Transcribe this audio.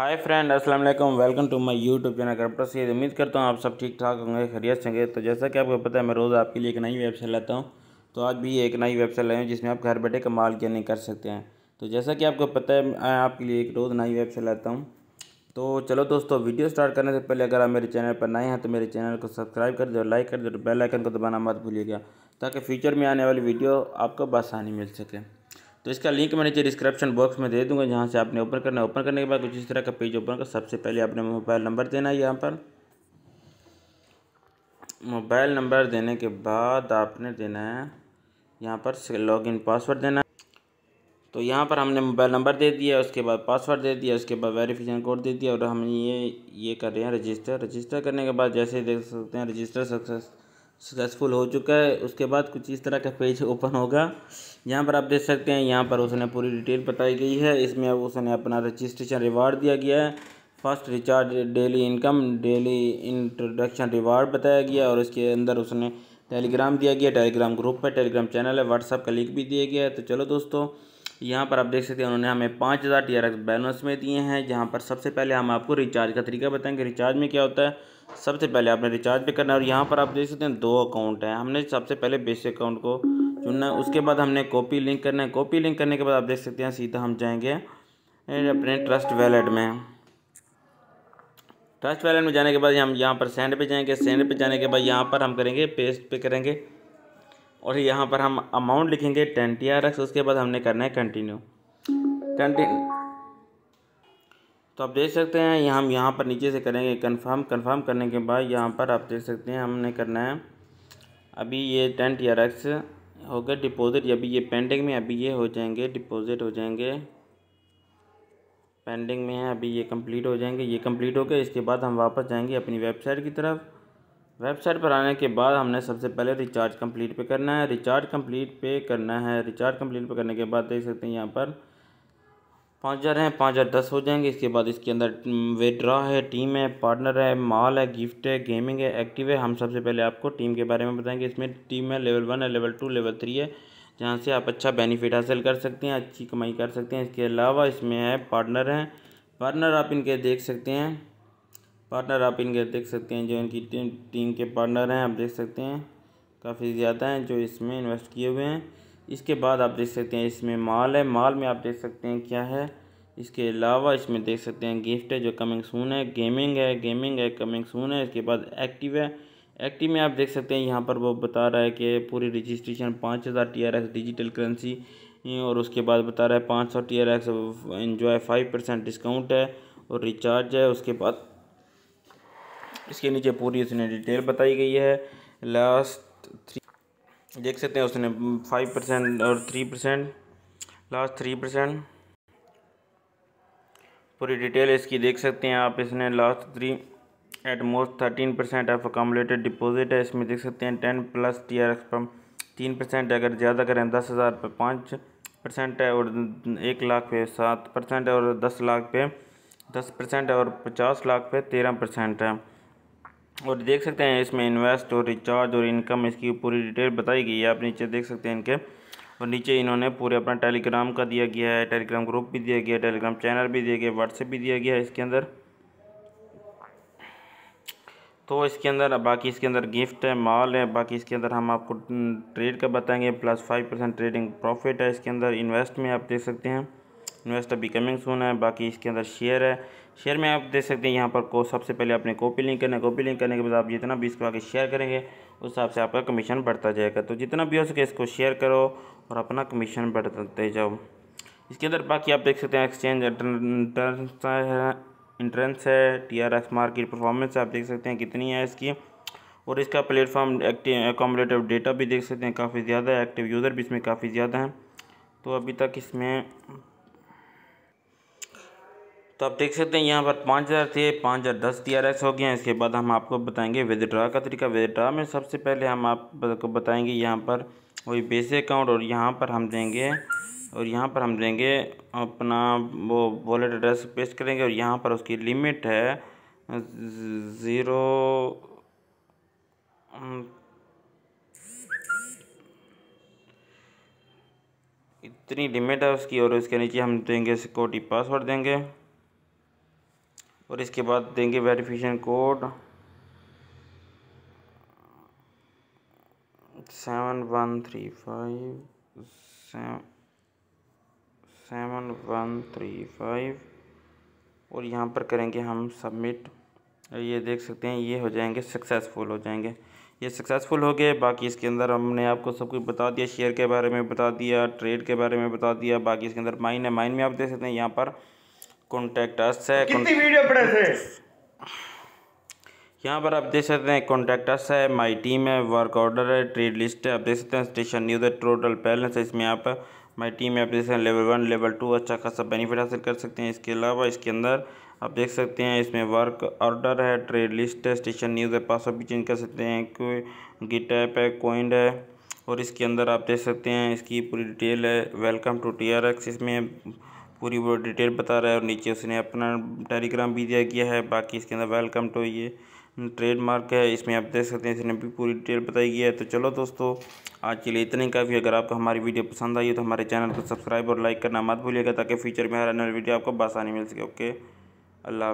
हाय friend अस्सलाम वालेकुम welcome to my YouTube channel करप्टर से उम्मीद करता हूँ आप सब ठीक ठाक होंगे खरीद होंगे तो जैसा कि आपको पता है मैं रोज़ आपके लिए एक नई वेबसाइट लाता हूँ तो आज भी एक नई वेबसाइट लाया हूँ जिसमें आप घर बैठे कमाल के नहीं कर सकते हैं तो जैसा कि आपको पता है मैं आपके लिए एक रोज़ नई वेबसाइट लाता हूँ तो चलो दोस्तों वीडियो स्टार्ट करने से पहले अगर आप मेरे चैनल पर नए हैं तो मेरे चैनल को सब्सक्राइब कर दो लाइक कर दो बेल आइकन को दबाना मत भूलिएगा ताकि फ्यूचर में आने वाली वीडियो आपको बसानी मिल सके तो इसका लिंक मैं नीचे डिस्क्रिप्शन बॉक्स में दे दूंगा जहाँ से आपने ओपन करना है ओपन करने के बाद कुछ इस तरह का पेज ओपन कर सबसे पहले आपने मोबाइल नंबर देना है यहाँ पर मोबाइल नंबर देने के बाद आपने देना है यहाँ पर लॉगिन पासवर्ड देना है तो यहाँ पर हमने मोबाइल नंबर दे दिया उसके बाद पासवर्ड दे दिया उसके बाद वेरिफिकेशन कोड दे दिया और हम ये ये कर रहे हैं रजिस्टर रजिस्टर करने के बाद जैसे देख सकते हैं रजिस्टर सक्सेस सक्सेसफुल हो चुका है उसके बाद कुछ इस तरह का पेज ओपन होगा यहाँ पर आप देख सकते हैं यहाँ पर उसने पूरी डिटेल बताई गई है इसमें अब उसने अपना रजिस्ट्रेशन रिवार्ड दिया गया है first recharge daily income daily introduction reward बताया गया और इसके अंदर उसने टेलीग्राम दिया गया टेलीग्राम ग्रुप है टेलीग्राम चैनल है व्हाट्सअप का लिंक भी दिया गया है तो चलो दोस्तों यहाँ पर आप देख सकते हैं उन्होंने हमें पाँच हज़ार टी आर एक्स बैलेंस में दिए हैं जहाँ पर सबसे पहले हम आपको रिचार्ज का तरीका बताएंगे रिचार्ज में क्या होता है सबसे पहले आपने रिचार्ज पे करना है और यहाँ पर आप देख सकते हैं दो अकाउंट हैं हमने सबसे पहले बेसिक अकाउंट को चुनना है उसके बाद हमने कॉपी लिंक करना है कॉपी लिंक करने के बाद आप देख सकते हैं सीधा हम जाएंगे अपने ट्रस्ट वैलेट में ट्रस्ट वैलेट में जाने के बाद हम यहाँ पर सेंड पे जाएंगे सेंड पे जाने के बाद यहाँ पर हम करेंगे पेस्ट पे करेंगे और यहाँ पर हम अमाउंट लिखेंगे टेन टी आर एक्स उसके बाद हमने करना है कंटिन्यू कंटिन्यू तो आप देख सकते हैं यहाँ हम यहाँ पर नीचे से करेंगे कंफर्म कंफर्म करने के बाद यहाँ पर आप देख सकते हैं हमने करना है अभी ये टेन टी आर एक्स हो गया डिपॉज़िट अभी ये पेंडिंग में अभी ये हो जाएंगे डिपॉज़िट हो जाएंगे पेंडिंग में है अभी ये कंप्लीट हो जाएंगे ये कंप्लीट हो गए इसके बाद हम वापस जाएंगे अपनी वेबसाइट की तरफ वेबसाइट पर आने के बाद हमने सबसे पहले रिचार्ज कंप्लीट पे करना है रिचार्ज कंप्लीट पे करना है रिचार्ज कंप्लीट पे करने के बाद देख सकते हैं यहाँ पर पाँच हज़ार हैं पाँच हज़ार दस हो जाएंगे इसके बाद इसके अंदर विड्रा हम्म, है टीम है पार्टनर है माल है गिफ्ट है गेमिंग है एक्टिव है हम सबसे पहले आपको टीम के बारे में बताएंगे इसमें टीम है लेवल वन है लेवल टू लेवल थ्री है जहाँ से आप अच्छा बेनिफिट हासिल कर सकते हैं अच्छी कमाई कर सकते हैं इसके अलावा इसमें है पार्टनर हैं पार्टनर आप इनके देख सकते हैं पार्टनर आप इनके देख सकते हैं जो इनकी टीम टीम के पार्टनर हैं आप देख सकते हैं काफ़ी ज़्यादा हैं जो इसमें इन्वेस्ट किए हुए हैं इसके बाद आप देख सकते हैं इसमें माल है माल में आप देख सकते हैं क्या है इसके अलावा इसमें देख सकते हैं गिफ्ट है जो कमिंग सून है गेमिंग है गेमिंग है कमिंग सून है इसके बाद एक्टिव है एक्टिव में आप देख सकते हैं यहाँ पर वो बता रहा है कि पूरी रजिस्ट्रेशन पाँच हज़ार T R X digital currency और उसके बाद बता रहा है पाँच सौ T R X enjoy five percent discount है और रिचार्ज है उसके बाद इसके नीचे पूरी उसने डिटेल बताई गई है लास्ट थ्री देख सकते हैं उसने फाइव परसेंट और three percent last three percent पूरी डिटेल इसकी देख सकते हैं आप इसने last three at most thirteen percent of accumulated deposit है इसमें देख सकते हैं ten plus T R X पर तीन परसेंट अगर ज़्यादा करें दस हज़ार पर पाँच परसेंट है और एक लाख पे सात परसेंट है और दस लाख पे दस परसेंट है और पचास लाख पे तेरह परसेंट है और देख सकते हैं इसमें इन्वेस्ट और रिचार्ज और इनकम इसकी पूरी डिटेल बताई गई है आप नीचे देख सकते हैं इनके और नीचे इन्होंने पूरे अपना टेलीग्राम का दिया गया है टेलीग्राम ग्रुप भी दिया गया है टेलीग्राम चैनल भी दिया गया व्हाट्सएप भी दिया गया है इसके अंदर तो इसके अंदर बाकी इसके अंदर गिफ्ट है माल है बाकी इसके अंदर हम आपको ट्रेड का बताएंगे plus five percent trading profit है इसके अंदर इन्वेस्ट में आप देख सकते हैं इन्वेस्टर बिकमिंग सोन है बाकी इसके अंदर शेयर है शेयर में आप देख सकते हैं यहाँ पर को सबसे पहले आपने कॉपी लिंक करना है कॉपी लिंक करने के बाद आप जितना भी इसको आगे शेयर करेंगे उस हिसाब से आपका कमीशन बढ़ता जाएगा तो जितना भी हो सके इसको शेयर करो और अपना कमीशन बढ़ते जाओ इसके अंदर बाकी आप देख सकते हैं एक्सचेंज इंट्रेंस है टी आर मार्केट परफॉर्मेंस आप देख सकते हैं कितनी है इसकी और इसका प्लेटफॉर्म एक्टिव एकोमोडेटिव डेटा भी देख सकते हैं काफ़ी ज़्यादा है एक्टिव यूज़र भी इसमें काफ़ी ज़्यादा हैं तो अभी तक इसमें तो आप देख सकते हैं यहाँ पर पाँच हज़ार थे पाँच हज़ार दस टी आर एक्स हो गया इसके बाद हम आपको बताएंगे विदड्रा का तरीका विदड्रा में सबसे पहले हम आपको बताएंगे यहाँ पर वही बेसिक अकाउंट और यहाँ पर हम देंगे और यहाँ पर हम देंगे अपना वो वॉलेट एड्रेस पेस्ट करेंगे और यहाँ पर उसकी लिमिट है ज़ीरो इतनी लिमिट है उसकी और उसके नीचे हम देंगे सिक्योरिटी पासवर्ड देंगे और इसके बाद देंगे verification code seven one three five seven one three five और यहाँ पर करेंगे हम सबमिट ये देख सकते हैं ये हो जाएंगे सक्सेसफुल हो जाएंगे ये सक्सेसफुल हो गए बाकी इसके अंदर हमने आपको सब कुछ बता दिया शेयर के बारे में बता दिया ट्रेड के बारे में बता दिया बाकी इसके अंदर माइन है माइन में आप देख सकते हैं यहाँ पर कॉन्टैक्ट अस है कितनी वीडियो पड़े थे यहाँ पर आप देख सकते हैं कॉन्टैक्ट अस है माई टीम है वर्क ऑर्डर है ट्रेड लिस्ट है आप देख सकते हैं स्टेशन न्यूज है टोटल बैलेंस है इसमें आप माई टीम है आप देख सकते हैं लेवल वन लेवल टू अच्छा खासा बेनिफिट हासिल कर सकते हैं इसके अलावा इसके अंदर आप देख सकते हैं इसमें वर्क ऑर्डर है ट्रेड लिस्ट है स्टेशन न्यूज़ है पासवर्ड भी चेंज कर सकते हैं कोई गिट ऐप है कोइंड है और इसके अंदर आप देख सकते हैं इसकी पूरी डिटेल है welcome to T R X इसमें पूरी वो डिटेल बता रहा है और नीचे उसने अपना टेलीग्राम भी दिया गया है बाकी इसके अंदर वेलकम टू ये ट्रेडमार्क है इसमें आप देख सकते हैं इसने भी पूरी डिटेल बताई गई है तो चलो दोस्तों आज के लिए इतने काफ़ी अगर आपको हमारी वीडियो पसंद आई है तो हमारे चैनल को सब्सक्राइब और लाइक करना मत भूलिएगा ताकि फ्यूचर में हर आने वाली वीडियो आपको बासानी मिल सके ओके अल्लाह